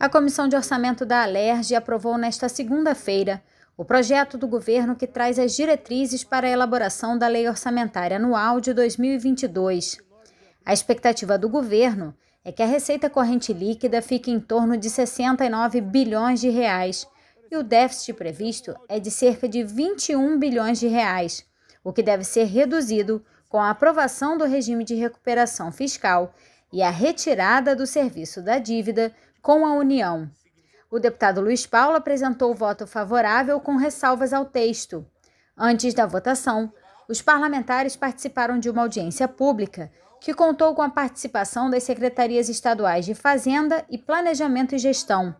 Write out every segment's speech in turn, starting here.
A Comissão de Orçamento da Alerj aprovou nesta segunda-feira o projeto do governo que traz as diretrizes para a elaboração da Lei Orçamentária Anual de 2022. A expectativa do governo é que a receita corrente líquida fique em torno de 69 bilhões de reais e o déficit previsto é de cerca de 21 bilhões de reais, o que deve ser reduzido com a aprovação do regime de recuperação fiscal e a retirada do serviço da dívida com a União. O deputado Luiz Paulo apresentou o voto favorável com ressalvas ao texto. Antes da votação, os parlamentares participaram de uma audiência pública que contou com a participação das secretarias estaduais de Fazenda e Planejamento e Gestão.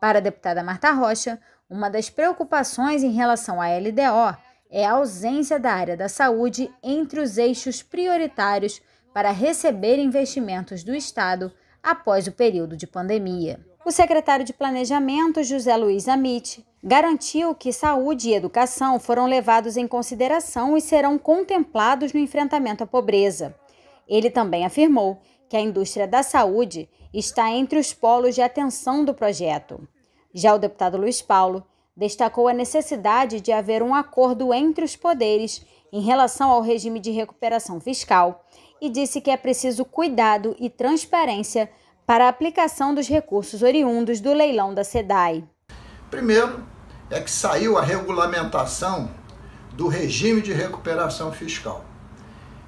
Para a deputada Marta Rocha, uma das preocupações em relação à LDO é a ausência da área da saúde entre os eixos prioritários para receber investimentos do Estado após o período de pandemia. O secretário de Planejamento, José Luiz Amit, garantiu que saúde e educação foram levados em consideração e serão contemplados no enfrentamento à pobreza. Ele também afirmou que a indústria da saúde está entre os polos de atenção do projeto. Já o deputado Luiz Paulo destacou a necessidade de haver um acordo entre os poderes em relação ao regime de recuperação fiscal e disse que é preciso cuidado e transparência para a aplicação dos recursos oriundos do leilão da SEDAI. Primeiro, é que saiu a regulamentação do regime de recuperação fiscal.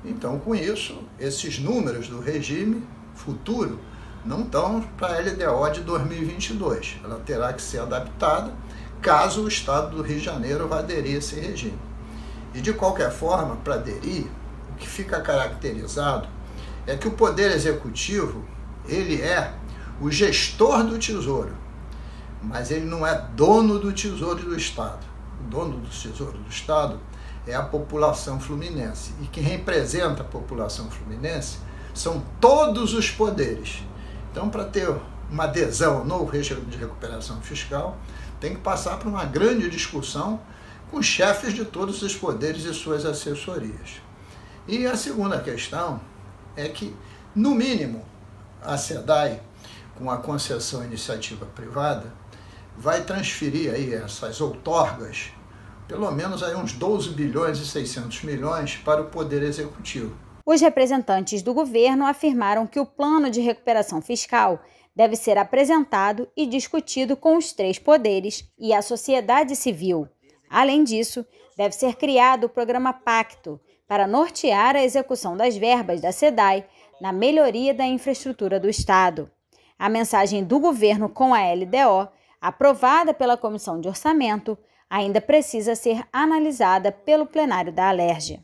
Então, com isso, esses números do regime futuro não estão para a LDO de 2022. Ela terá que ser adaptada caso o Estado do Rio de Janeiro vá aderir a esse regime. E, de qualquer forma, para aderir, o que fica caracterizado é que o poder executivo, ele é o gestor do tesouro, mas ele não é dono do tesouro do Estado. O dono do tesouro do Estado é a população fluminense. E quem representa a população fluminense são todos os poderes. Então, para ter uma adesão ao novo regime de recuperação fiscal, tem que passar por uma grande discussão com chefes de todos os poderes e suas assessorias. E a segunda questão é que, no mínimo, a SEDAI, com a concessão iniciativa privada, vai transferir aí essas outorgas, pelo menos aí uns 12 bilhões e 600 milhões para o Poder Executivo. Os representantes do governo afirmaram que o plano de recuperação fiscal deve ser apresentado e discutido com os três poderes e a sociedade civil. Além disso, deve ser criado o programa Pacto, para nortear a execução das verbas da SEDAI na melhoria da infraestrutura do Estado. A mensagem do governo com a LDO, aprovada pela Comissão de Orçamento, ainda precisa ser analisada pelo plenário da Alerj.